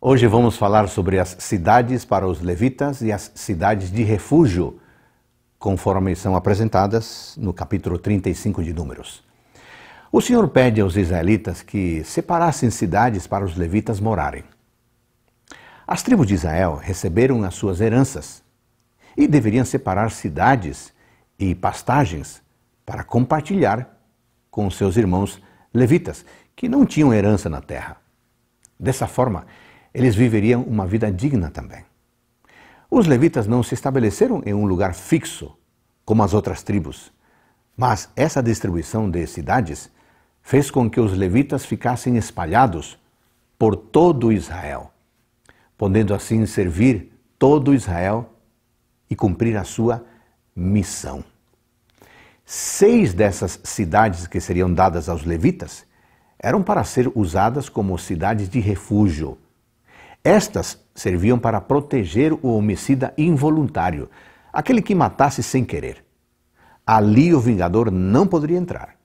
Hoje vamos falar sobre as cidades para os levitas e as cidades de refúgio, conforme são apresentadas no capítulo 35 de Números. O Senhor pede aos israelitas que separassem cidades para os levitas morarem. As tribos de Israel receberam as suas heranças e deveriam separar cidades e pastagens para compartilhar com seus irmãos levitas, que não tinham herança na terra. Dessa forma, eles viveriam uma vida digna também. Os levitas não se estabeleceram em um lugar fixo, como as outras tribos, mas essa distribuição de cidades fez com que os levitas ficassem espalhados por todo Israel, podendo assim servir todo Israel e cumprir a sua missão. Seis dessas cidades que seriam dadas aos levitas eram para ser usadas como cidades de refúgio estas serviam para proteger o homicida involuntário, aquele que matasse sem querer. Ali o vingador não poderia entrar.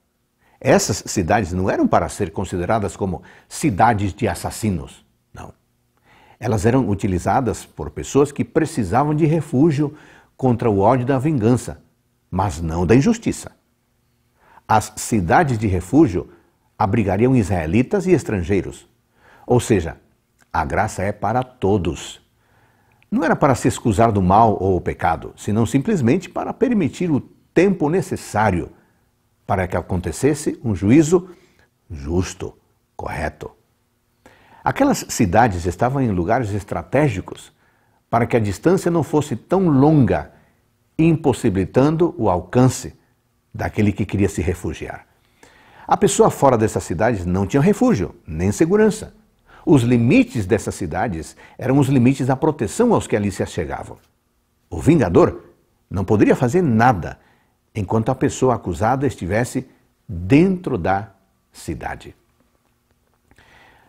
Essas cidades não eram para ser consideradas como cidades de assassinos, não. Elas eram utilizadas por pessoas que precisavam de refúgio contra o ódio da vingança, mas não da injustiça. As cidades de refúgio abrigariam israelitas e estrangeiros, ou seja, a graça é para todos. Não era para se excusar do mal ou o pecado, senão simplesmente para permitir o tempo necessário para que acontecesse um juízo justo, correto. Aquelas cidades estavam em lugares estratégicos para que a distância não fosse tão longa, impossibilitando o alcance daquele que queria se refugiar. A pessoa fora dessas cidades não tinha refúgio, nem segurança. Os limites dessas cidades eram os limites da proteção aos que ali se achegavam. O vingador não poderia fazer nada enquanto a pessoa acusada estivesse dentro da cidade.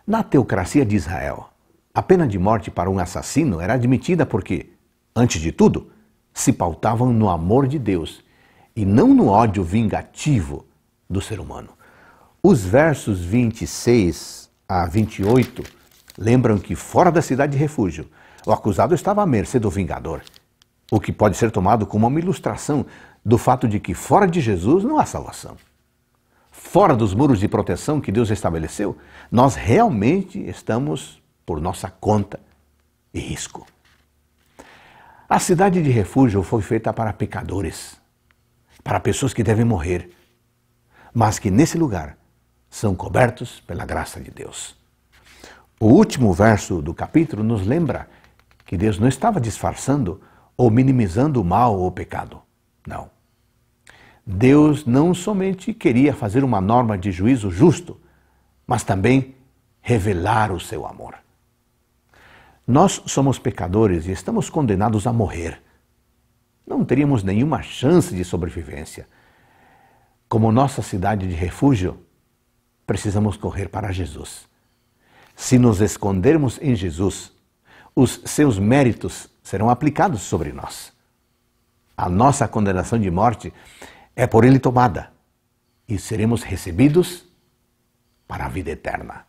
Na teocracia de Israel, a pena de morte para um assassino era admitida porque, antes de tudo, se pautavam no amor de Deus e não no ódio vingativo do ser humano. Os versos 26 a 28 lembram que fora da cidade de refúgio, o acusado estava à mercê do vingador, o que pode ser tomado como uma ilustração do fato de que fora de Jesus não há salvação. Fora dos muros de proteção que Deus estabeleceu, nós realmente estamos por nossa conta e risco. A cidade de refúgio foi feita para pecadores, para pessoas que devem morrer, mas que nesse lugar são cobertos pela graça de Deus. O último verso do capítulo nos lembra que Deus não estava disfarçando ou minimizando o mal ou o pecado. Não. Deus não somente queria fazer uma norma de juízo justo, mas também revelar o seu amor. Nós somos pecadores e estamos condenados a morrer. Não teríamos nenhuma chance de sobrevivência. Como nossa cidade de refúgio, precisamos correr para Jesus. Se nos escondermos em Jesus, os seus méritos serão aplicados sobre nós. A nossa condenação de morte é por ele tomada e seremos recebidos para a vida eterna.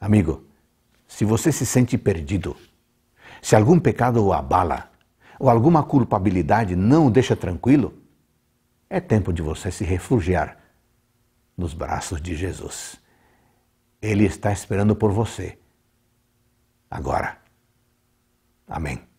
Amigo, se você se sente perdido, se algum pecado o abala ou alguma culpabilidade não o deixa tranquilo, é tempo de você se refugiar nos braços de Jesus. Ele está esperando por você. Agora. Amém.